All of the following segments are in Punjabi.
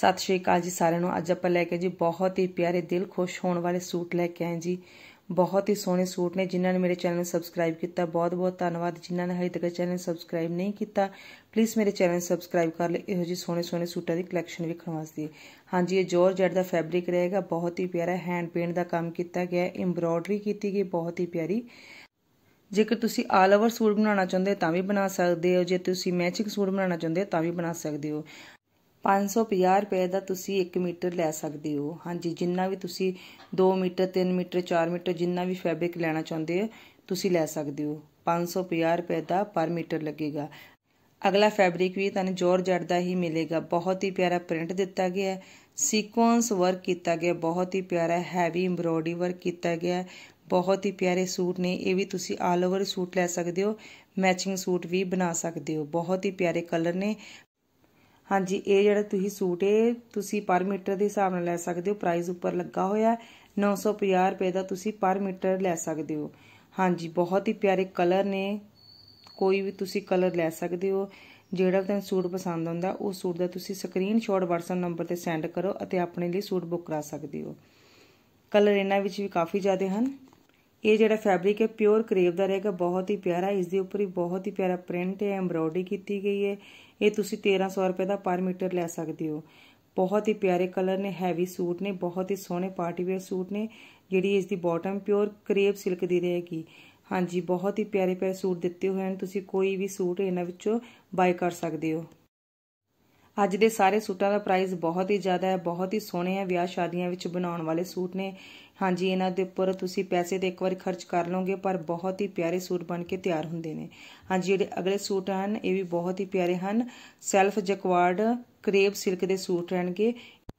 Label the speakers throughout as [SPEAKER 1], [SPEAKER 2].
[SPEAKER 1] ਸਤਿ ਸ਼੍ਰੀ ਅਕਾਲ ਜੀ ਸਾਰਿਆਂ ਨੂੰ ਅੱਜ ਆਪਾਂ ਲੈ ਕੇ ਜੀ ਬਹੁਤ ਹੀ ਪਿਆਰੇ ਦਿਲ ਖੁਸ਼ ਹੋਣ ਵਾਲੇ ਸੂਟ ਲੈ ਕੇ ਆਏ ਜੀ ਬਹੁਤ ਹੀ ਸੋਹਣੇ ਸੂਟ ਨੇ ਜਿਨ੍ਹਾਂ ਨੇ ਮੇਰੇ ਚੈਨਲ ਨੂੰ ਸਬਸਕ੍ਰਾਈਬ ਕੀਤਾ ਬਹੁਤ-ਬਹੁਤ ਧੰਨਵਾਦ ਜਿਨ੍ਹਾਂ ਨੇ ਹਜੇ ਤੱਕ ਚੈਨਲ ਸਬਸਕ੍ਰਾਈਬ ਨਹੀਂ ਕੀਤਾ ਪਲੀਜ਼ ਮੇਰੇ ਚੈਨਲ ਨੂੰ ਸਬਸਕ੍ਰਾਈਬ ਕਰ ਲਈ ਇਹੋ ਜਿਹੇ ਸੋਹਣੇ-ਸੋਹਣੇ ਸੂਟਾਂ ਦੀ ਕਲੈਕਸ਼ਨ ਵੇਖਣ ਵਾਸਤੇ ਹਾਂਜੀ ਇਹ ਜੋਰਜਟ ਦਾ ਫੈਬਰਿਕ ਰਹੇਗਾ ਬਹੁਤ ਹੀ ਪਿਆਰਾ ਹੈਂਡ ਪੇਂਟ ਦਾ ਕੰਮ ਕੀਤਾ ਗਿਆ ਹੈ ਐਮਬ੍ਰੋਇਡਰੀ ਕੀਤੀ ਗਈ ਬਹੁਤ ਹੀ ਪਿਆਰੀ ਜੇਕਰ ਤੁਸੀਂ ਆਲ ਓਵਰ ਸੂਟ ਬਣਾਉਣਾ ਚਾਹੁੰਦੇ ਤਾਂ ਵੀ ਬਣਾ ਸਕਦੇ ਹੋ ਜੇ ਤੁਸੀਂ ਮੈਚਿੰਗ ਸੂਟ ਬਣਾਉਣਾ ਚਾਹੁੰਦੇ ਤਾਂ ਵੀ ਬਣਾ ਸਕਦੇ ਹੋ 550 ਰੁਪਏ ਦਾ ਤੁਸੀਂ 1 ਮੀਟਰ ਲੈ ਸਕਦੇ ਹੋ ਹਾਂਜੀ ਜਿੰਨਾ ਵੀ ਤੁਸੀਂ 2 ਮੀਟਰ 3 ਮੀਟਰ 4 ਮੀਟਰ ਜਿੰਨਾ ਵੀ ਫੈਬਰਿਕ ਲੈਣਾ ਚਾਹੁੰਦੇ ਹੋ ਤੁਸੀਂ ਲੈ ਸਕਦੇ ਹੋ 550 ਰੁਪਏ ਦਾ ਪਰ ਮੀਟਰ ਲੱਗੇਗਾ ਅਗਲਾ ਫੈਬਰਿਕ ਵੀ ਤੁਹਾਨੂੰ ਜੋਰ ਜੜਦਾ ਹੀ ਮਿਲੇਗਾ ਬਹੁਤ ਹੀ ਪਿਆਰਾ ਪ੍ਰਿੰਟ ਦਿੱਤਾ ਗਿਆ ਹੈ ਸੀਕੁਐਂਸ ਵਰਕ ਕੀਤਾ ਗਿਆ ਬਹੁਤ ਹੀ ਪਿਆਰਾ ਹੈਵੀ ਐਮਬ੍ਰੋਇਡਰੀ ਵਰਕ ਕੀਤਾ ਗਿਆ ਬਹੁਤ ਹੀ ਪਿਆਰੇ ਸੂਟ ਨੇ ਇਹ ਵੀ ਤੁਸੀਂ ਆਲ ਓਵਰ ਸੂਟ ਲੈ ਸਕਦੇ ਹੋ ਮੈਚਿੰਗ ਸੂਟ ਵੀ ਬਣਾ ਸਕਦੇ ਹੋ ਬਹੁਤ ਹੀ ਪਿਆਰੇ ਕਲਰ ਨੇ ਹਾਂਜੀ ਇਹ ਜਿਹੜਾ ਤੁਸੀਂ ਸੂਟ ਇਹ ਤੁਸੀਂ ਪਰ ਮੀਟਰ ਦੇ ਹਿਸਾਬ ਨਾਲ ਲੈ ਸਕਦੇ ਹੋ ਪ੍ਰਾਈਸ ਉੱਪਰ ਲੱਗਾ ਹੋਇਆ 950 ਰੁਪਏ ਦਾ ਤੁਸੀਂ ਪਰ ਮੀਟਰ ਲੈ ਸਕਦੇ ਹੋ ਹਾਂਜੀ ਬਹੁਤ ਹੀ ਪਿਆਰੇ ਕਲਰ ਨੇ ਕੋਈ ਵੀ ਤੁਸੀਂ ਕਲਰ ਲੈ ਸਕਦੇ ਹੋ ਜਿਹੜਾ ਤੁਹਾਨੂੰ ਸੂਟ ਪਸੰਦ ਆਉਂਦਾ ਉਹ ਸੂਟ ਦਾ ਤੁਸੀਂ ਸਕਰੀਨਸ਼ਾਟ WhatsApp ਨੰਬਰ ਤੇ ਸੈਂਡ ਕਰੋ ਅਤੇ ਆਪਣੇ ਲਈ ਸੂਟ ਬੁੱਕ ਕਰਾ ਸਕਦੇ ਹੋ ਕਲਰ ਇਹਨਾਂ ਵਿੱਚ ਵੀ ਕਾਫੀ ਜ਼ਿਆਦੇ ਹਨ ਇਹ ਜਿਹੜਾ ਫੈਬਰਿਕ ਹੈ ਪਿਓਰ ਕਰੇਵ ਦਾ ਰਹੇਗਾ ਬਹੁਤ ਹੀ ਪਿਆਰਾ ਇਸ ਦੇ ਉੱਪਰ ਹੀ ਬਹੁਤ ਹੀ ਪਿਆਰਾ ਪ੍ਰਿੰਟ ਹੈ ਐਮਬ੍ਰੋਇਡਰੀ ਕੀਤੀ ਗਈ ਹੈ ਇਹ ਤੁਸੀਂ 1300 ਰੁਪਏ ਦਾ ਪਰ ਮੀਟਰ ਲੈ ਸਕਦੇ ਹੋ ਬਹੁਤ ਹੀ ਪਿਆਰੇ ਕਲਰ ਨੇ ਹੈਵੀ ਸੂਟ ਨੇ ਬਹੁਤ ਹੀ ਸੋਹਣੇ ਪਾਰਟੀ ਵੇਅਰ ਸੂਟ ਨੇ ਜਿਹੜੀ ਇਸ ਦੀ ਬਾਟਮ ਪਿਓਰ ਕਰੇਵ ਸਿਲਕ ਦੀ ਰਹੇਗੀ ਹਾਂਜੀ ਬਹੁਤ ਹੀ ਪਿਆਰੇ ਪਿਆਰੇ ਸੂਟ ਦਿੱਤੇ ਹੋਏ ਹਨ ਤੁਸੀਂ ਕੋਈ ਵੀ ਸੂਟ ਇਹਨਾਂ ਵਿੱਚੋਂ ਬਾਈ ਕਰ ਸਕਦੇ ਹੋ ਅੱਜ ਦੇ ਸਾਰੇ ਸੂਟਾਂ ਦਾ ਪ੍ਰਾਈਸ ਬਹੁਤ ਹੀ ਜ਼ਿਆਦਾ ਹੈ ਬਹੁਤ ਹੀ ਸੋਹਣੇ ਆ ਵਿਆਹ ਸ਼ਾਦੀਆਂ ਵਿੱਚ ਬਣਾਉਣ ਵਾਲੇ ਸੂਟ ਨੇ ਹਾਂਜੀ ਇਹਨਾਂ ਦੇ ਉੱਪਰ ਤੁਸੀਂ ਪੈਸੇ ਤੇ ਇੱਕ ਵਾਰ ਖਰਚ ਕਰ ਲਓਗੇ ਪਰ ਬਹੁਤ ਹੀ ਪਿਆਰੇ ਸੂਟ ਬਣ ਕੇ ਤਿਆਰ ਹੁੰਦੇ ਨੇ ਹਾਂਜੀ ਜਿਹੜੇ ਅਗਲੇ ਸੂਟ ਹਨ ਇਹ ਵੀ ਬਹੁਤ ਹੀ ਪਿਆਰੇ ਹਨ ਸੈਲਫ ਜਕਵਾਰਡ ਕਰੇਪ ਸਿਲਕ ਦੇ ਸੂਟ ਰਹਿਣਗੇ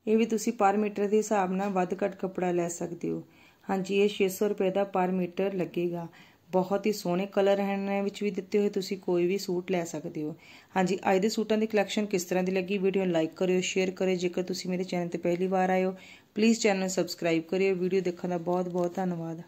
[SPEAKER 1] ਇਹ ਵੀ ਤੁਸੀਂ ਪਰ ਮੀਟਰ ਦੇ ਹਿਸਾਬ ਨਾਲ ਵੱਧ ਘੱਟ ਕੱਪੜਾ ਲੈ ਸਕਦੇ ਹੋ ਹਾਂਜੀ ਇਹ 600 ਰੁਪਏ ਦਾ ਪਰ ਮੀਟਰ ਲੱਗੇਗਾ ਬਹੁਤ ਹੀ ਸੋਹਣੇ ਕਲਰ ਹਨ ਵਿੱਚ ਵੀ ਦਿੱਤੇ ਹੋਏ ਤੁਸੀਂ ਕੋਈ ਵੀ ਸੂਟ ਲੈ ਸਕਦੇ ਹੋ ਹਾਂਜੀ ਅੱਜ ਦੇ ਸੂਟਾਂ ਦੀ ਕਲੈਕਸ਼ਨ ਕਿਸ ਤਰ੍ਹਾਂ ਦੀ ਲੱਗੀ ਵੀਡੀਓ ਨੂੰ ਲਾਈਕ ਕਰਿਓ ਸ਼ੇਅਰ ਕਰਿਓ ਜੇਕਰ ਤੁਸੀਂ ਮੇਰੇ ਚੈਨਲ ਤੇ ਪਹਿਲੀ ਵਾਰ ਆਏ ਹੋ ਪਲੀਜ਼ ਚੈਨਲ ਨੂੰ ਸਬਸਕ੍ਰਾਈਬ ਕਰਿਓ ਵੀਡੀਓ ਦੇਖਣ ਦਾ ਬਹੁਤ ਬਹੁਤ ਧੰਨਵਾਦ